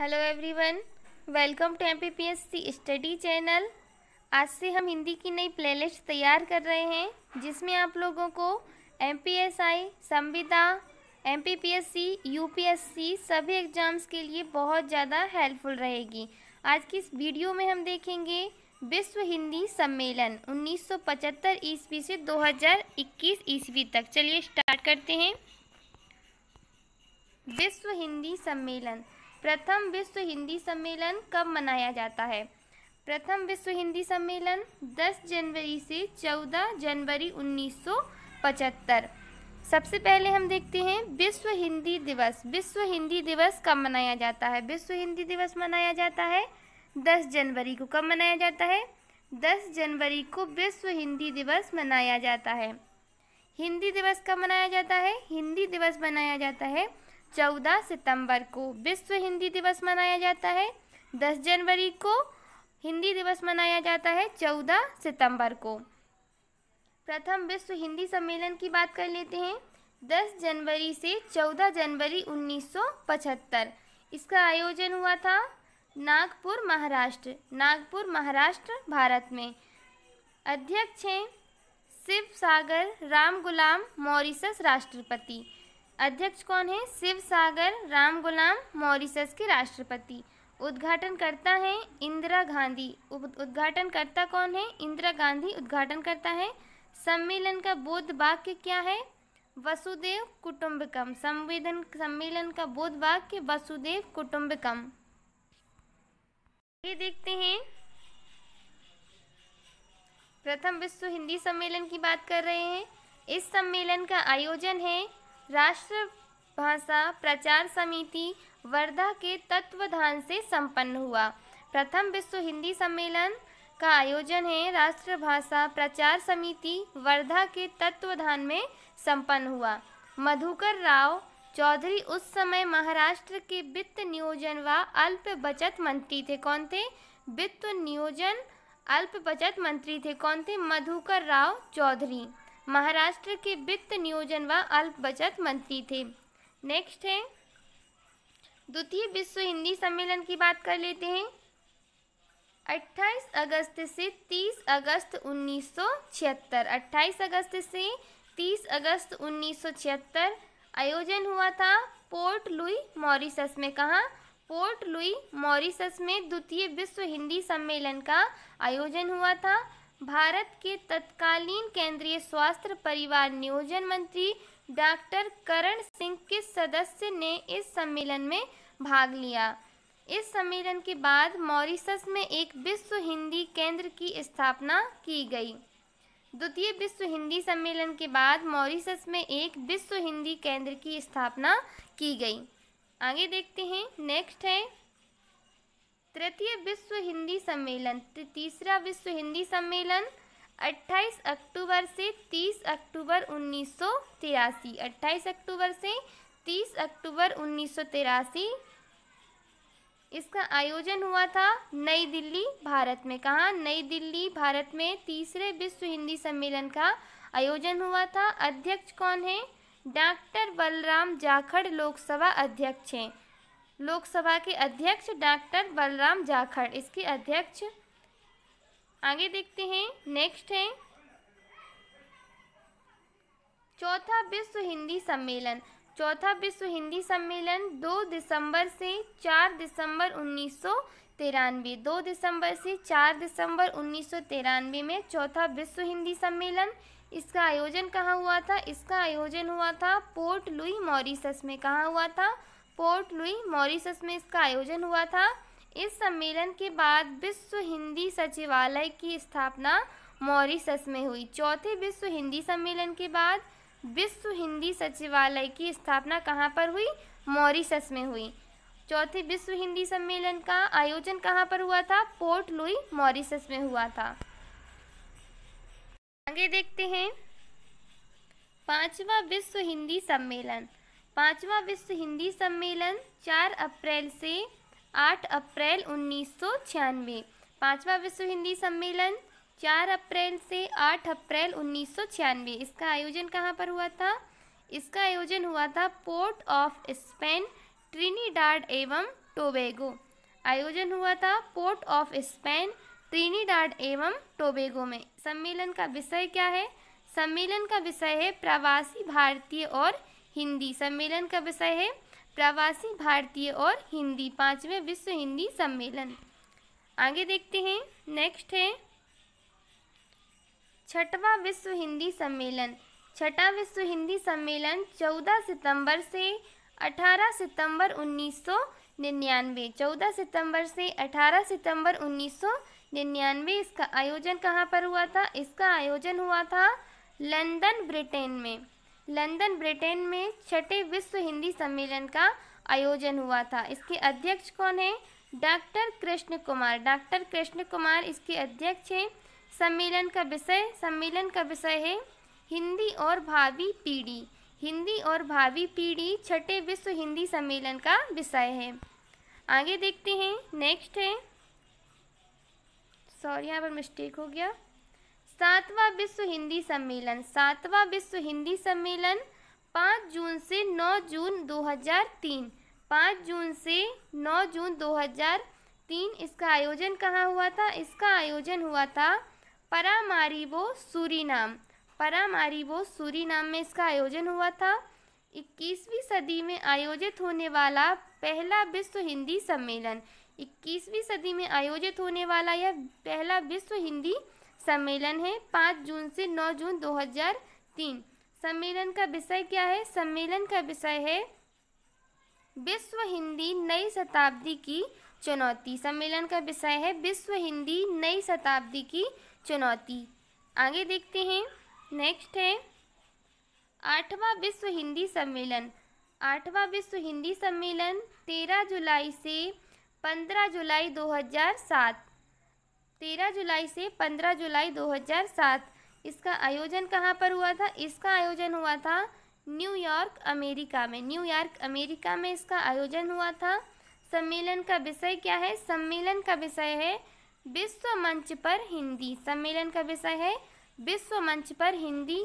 hello everyone welcome to M study channel आज से हम हिंदी की नई प्लेलिस्ट तैयार कर रहे हैं जिसमें आप लोगों को एम संविदा एम यूपीएससी सभी एग्ज़ाम्स के लिए बहुत ज़्यादा हेल्पफुल रहेगी आज की इस वीडियो में हम देखेंगे विश्व हिंदी सम्मेलन 1975 ईस्वी से 2021 ईस्वी तक चलिए स्टार्ट करते हैं विश्व हिंदी सम्मेलन प्रथम विश्व हिंदी सम्मेलन कब मनाया जाता है प्रथम विश्व हिंदी सम्मेलन 10 जनवरी से 14 जनवरी 1975 सबसे पहले हम देखते हैं विश्व हिंदी दिवस विश्व हिंदी दिवस कब मनाया जाता है विश्व हिंदी दिवस मनाया जाता है 10 जनवरी को कब मनाया जाता है 10 जनवरी को विश्व हिंदी दिवस मनाया जाता है हिंदी दिवस कब मनाया जाता है हिंदी दिवस मनाया जाता है चौदह सितंबर को विश्व हिंदी दिवस मनाया जाता है दस जनवरी को हिंदी दिवस मनाया जाता है चौदह सितंबर को प्रथम विश्व हिंदी सम्मेलन की बात कर लेते हैं दस जनवरी से चौदह जनवरी उन्नीस सौ पचहत्तर इसका आयोजन हुआ था नागपुर महाराष्ट्र नागपुर महाराष्ट्र भारत में अध्यक्ष हैं शिव सागर राम गुलाम मॉरिसस राष्ट्रपति अध्यक्ष कौन है शिव सागर राम गुलाम मॉरिसस के राष्ट्रपति उद्घाटन करता है इंदिरा गांधी उद्घाटन करता कौन है इंदिरा गांधी उद्घाटन करता है सम्मेलन का बोध वाक्य क्या है वसुदेव कुटुंबकम संविधान सम्मेलन का बोध वाक्य वसुदेव कुटुंबकम ये देखते हैं प्रथम विश्व हिंदी सम्मेलन की बात कर रहे हैं इस सम्मेलन का आयोजन है राष्ट्रभाषा प्रचार समिति वर्धा के तत्वधान से संपन्न हुआ प्रथम विश्व हिंदी सम्मेलन का आयोजन है राष्ट्रभाषा प्रचार समिति वर्धा के तत्वधान में संपन्न हुआ मधुकर राव चौधरी उस समय महाराष्ट्र के वित्त नियोजन व अल्प बचत मंत्री थे कौन थे वित्त नियोजन अल्प बचत मंत्री थे कौन थे मधुकर राव चौधरी महाराष्ट्र के वित्त नियोजन व अल्प बचत मंत्री थे नेक्स्ट है द्वितीय विश्व हिंदी सम्मेलन की बात कर लेते हैं 28 अगस्त से 30 अगस्त 1976 28 अगस्त से 30 अगस्त 1976 आयोजन हुआ था पोर्ट लुई मॉरिसस में कहा पोर्ट लुई मॉरिसस में द्वितीय विश्व हिंदी सम्मेलन का आयोजन हुआ था भारत के तत्कालीन केंद्रीय स्वास्थ्य परिवार नियोजन मंत्री डॉक्टर करण सिंह के सदस्य ने इस सम्मेलन में भाग लिया इस सम्मेलन के बाद मॉरिसस में एक विश्व हिंदी केंद्र की स्थापना की गई द्वितीय विश्व हिंदी सम्मेलन के बाद मॉरिसस में एक विश्व हिंदी केंद्र की स्थापना की गई आगे देखते हैं नेक्स्ट है तृतीय विश्व हिंदी सम्मेलन तीसरा विश्व हिंदी सम्मेलन 28 अक्टूबर से 30 अक्टूबर उन्नीस सौ तिरासी अक्टूबर से 30 अक्टूबर उन्नीस सौ इसका आयोजन हुआ था नई दिल्ली भारत में कहा नई दिल्ली भारत में तीसरे विश्व हिंदी सम्मेलन का आयोजन हुआ था अध्यक्ष कौन है डॉक्टर बलराम जाखड़ लोकसभा अध्यक्ष हैं लोकसभा के अध्यक्ष डॉक्टर बलराम जाखड़ इसके अध्यक्ष आगे देखते हैं नेक्स्ट है चौथा विश्व हिंदी सम्मेलन चौथा विश्व हिंदी सम्मेलन 2 दिसंबर से 4 दिसंबर उन्नीस तिरानवे दो दिसंबर से चार दिसंबर उन्नीस में चौथा विश्व हिंदी सम्मेलन इसका आयोजन कहाँ हुआ था इसका आयोजन हुआ था पोर्ट लुई मॉरिसस में कहाँ हुआ था पोर्ट लुई मॉरिसस में इसका आयोजन हुआ था इस सम्मेलन के बाद विश्व हिंदी सचिवालय की स्थापना मॉरिसस में हुई चौथे विश्व हिंदी सम्मेलन के बाद विश्व हिंदी सचिवालय की स्थापना कहाँ पर हुई मॉरिसस में हुई चौथे विश्व हिंदी सम्मेलन का आयोजन कहाँ पर हुआ था पोर्ट लुई मॉरिसस में हुआ था आगे देखते हैं पांचवा विश्व हिंदी सम्मेलन पाँचवा विश्व हिंदी सम्मेलन चार अप्रैल से आठ अप्रैल उन्नीस सौ छियानवे पाँचवा विश्व हिंदी सम्मेलन चार अप्रैल से आठ अप्रैल उन्नीस सौ छियानवे इसका आयोजन कहाँ पर हुआ था इसका आयोजन हुआ था पोर्ट ऑफ स्पेन ट्रिनीडाड एवं टोबेगो आयोजन हुआ था पोर्ट ऑफ स्पेन ट्रिनीडाड एवं टोबेगो में सम्मेलन का विषय क्या है सम्मेलन का विषय है प्रवासी भारतीय और हिंदी सम्मेलन का विषय है प्रवासी भारतीय और हिंदी पाँचवें विश्व हिंदी सम्मेलन आगे देखते हैं नेक्स्ट है छठवा विश्व हिंदी सम्मेलन छठा विश्व हिंदी सम्मेलन 14 सितंबर से 18 सितंबर उन्नीस सौ निन्यानवे चौदह सितंबर से 18 सितंबर उन्नीस सौ निन्यानवे इसका आयोजन कहाँ पर हुआ था इसका आयोजन हुआ था लंदन ब्रिटेन में लंदन ब्रिटेन में छठे विश्व हिंदी सम्मेलन का आयोजन हुआ था इसके अध्यक्ष कौन है डॉक्टर कृष्ण कुमार डॉक्टर कृष्ण कुमार इसके अध्यक्ष हैं सम्मेलन का विषय सम्मेलन का विषय है हिंदी और भावी पीढ़ी हिंदी और भावी पीढ़ी छठे विश्व हिंदी सम्मेलन का विषय है आगे देखते हैं नेक्स्ट है सॉरी यहाँ पर मिस्टेक हो गया सातवां विश्व हिंदी सम्मेलन सातवां विश्व हिंदी सम्मेलन पाँच जून से नौ जून 2003 पाँच जून से नौ जून 2003 इसका आयोजन कहाँ हुआ था इसका आयोजन हुआ था परामारीबो सूरीनाम परामारीबो सूरीनाम में इसका आयोजन हुआ था 21वीं सदी में आयोजित होने वाला पहला विश्व हिंदी सम्मेलन 21वीं सदी में आयोजित होने वाला यह पहला विश्व हिंदी सम्मेलन है पाँच जून से नौ जून 2003 सम्मेलन का विषय क्या है सम्मेलन का विषय है विश्व हिंदी नई शताब्दी की चुनौती सम्मेलन का विषय है विश्व हिंदी नई शताब्दी की चुनौती आगे देखते हैं नेक्स्ट है आठवां विश्व हिंदी सम्मेलन आठवां विश्व हिंदी सम्मेलन तेरह जुलाई से पंद्रह जुलाई 2007 तेरह जुलाई से पंद्रह जुलाई 2007 इसका आयोजन कहाँ पर हुआ था इसका आयोजन हुआ था न्यूयॉर्क अमेरिका में न्यूयॉर्क अमेरिका में इसका आयोजन हुआ था सम्मेलन का विषय क्या है सम्मेलन का विषय है विश्व मंच पर हिंदी सम्मेलन का विषय है विश्व मंच पर हिंदी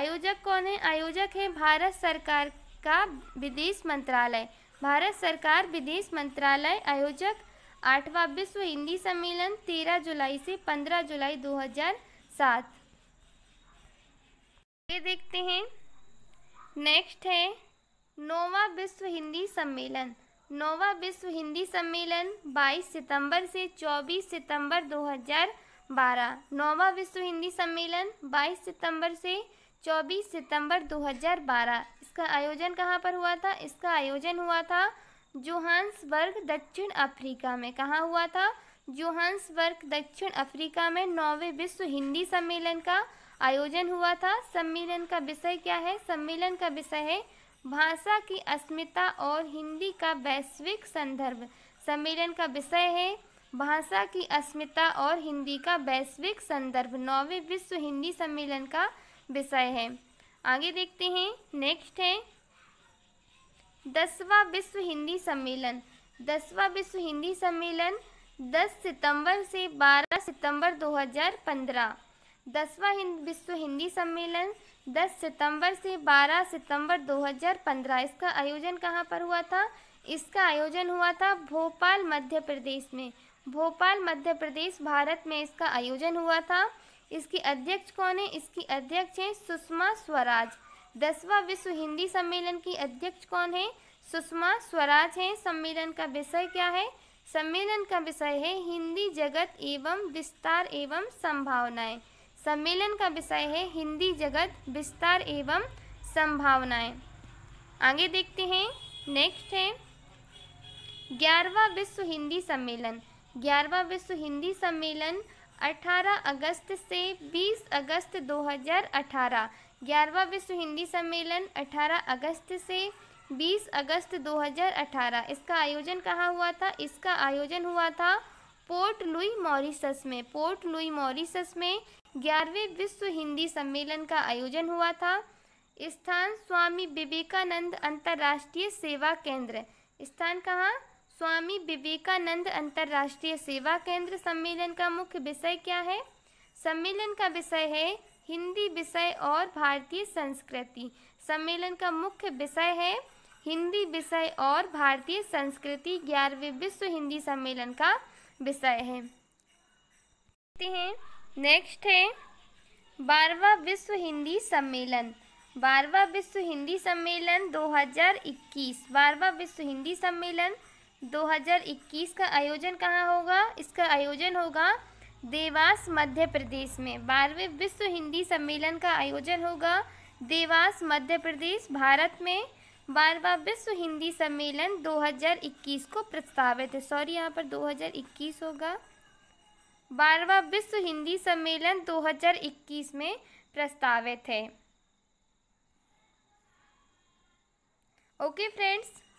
आयोजक कौन है आयोजक है भारत सरकार का विदेश मंत्रालय भारत सरकार विदेश मंत्रालय आयोजक आठवां विश्व हिंदी सम्मेलन 13 जुलाई से 15 जुलाई 2007 ये देखते हैं नेक्स्ट है नोवा विश्व हिंदी सम्मेलन नोवा विश्व हिंदी सम्मेलन 22 सितंबर से 24 सितंबर 2012 नोवा विश्व हिंदी सम्मेलन 22 सितंबर से 24 सितंबर 2012 इसका आयोजन कहाँ पर हुआ था इसका आयोजन हुआ था जोहान्सबर्ग दक्षिण अफ्रीका में कहाँ हुआ था जोहान्सबर्ग दक्षिण अफ्रीका में नौवे विश्व हिंदी सम्मेलन का आयोजन हुआ था सम्मेलन का विषय क्या है सम्मेलन का विषय है भाषा की अस्मिता और हिंदी का वैश्विक संदर्भ सम्मेलन का विषय है भाषा की अस्मिता और हिंदी का वैश्विक संदर्भ नौवे विश्व हिंदी सम्मेलन का विषय है आगे देखते हैं नेक्स्ट है दसवा विश्व हिंदी सम्मेलन दसवा विश्व हिंदी सम्मेलन 10 सितंबर से 12 सितंबर 2015 दसवा विश्व हिंदी सम्मेलन 10 सितंबर से 12 सितंबर 2015 इसका आयोजन कहाँ पर हुआ था इसका आयोजन हुआ था भोपाल मध्य प्रदेश में भोपाल मध्य प्रदेश भारत में इसका आयोजन हुआ था इसकी अध्यक्ष कौन है इसकी अध्यक्ष हैं सुषमा स्वराज दसवां विश्व हिंदी सम्मेलन की अध्यक्ष कौन है सुषमा स्वराज हैं सम्मेलन का विषय क्या है सम्मेलन का विषय है हिंदी जगत एवं विस्तार एवं संभावनाएं सम्मेलन का विषय है हिंदी जगत विस्तार एवं संभावनाएं आगे देखते हैं नेक्स्ट है ग्यारहवा विश्व हिंदी सम्मेलन ग्यारहवा विश्व हिंदी सम्मेलन 18 अगस्त से 20 अगस्त 2018 ग्यारहवा विश्व हिंदी सम्मेलन 18 अगस्त से 20 अगस्त 2018 इसका आयोजन कहाँ हुआ था इसका आयोजन हुआ था पोर्ट लुई मॉरिसस में पोर्ट लुई मॉरिसस में ग्यारहवें विश्व हिंदी सम्मेलन का आयोजन हुआ था स्थान स्वामी विवेकानंद अंतर्राष्ट्रीय सेवा केंद्र स्थान कहाँ स्वामी विवेकानंद अंतर्राष्ट्रीय सेवा केंद्र सम्मेलन का मुख्य विषय क्या है सम्मेलन का विषय है हिंदी विषय और भारतीय संस्कृति सम्मेलन का मुख्य विषय है हिंदी विषय और भारतीय संस्कृति ग्यारहवें विश्व हिंदी सम्मेलन का विषय है देखते हैं नेक्स्ट है बारवा विश्व हिंदी सम्मेलन बारवा विश्व हिंदी सम्मेलन 2021 बारवा विश्व हिंदी सम्मेलन 2021 का आयोजन कहाँ होगा इसका आयोजन होगा देवास मध्य प्रदेश में बारहवें विश्व हिंदी सम्मेलन का आयोजन होगा देवास मध्य प्रदेश भारत में बारहवा विश्व हिंदी सम्मेलन 2021 को प्रस्तावित है सॉरी यहाँ पर 2021 होगा बारहवा विश्व हिंदी सम्मेलन 2021 में प्रस्तावित है ओके फ्रेंड्स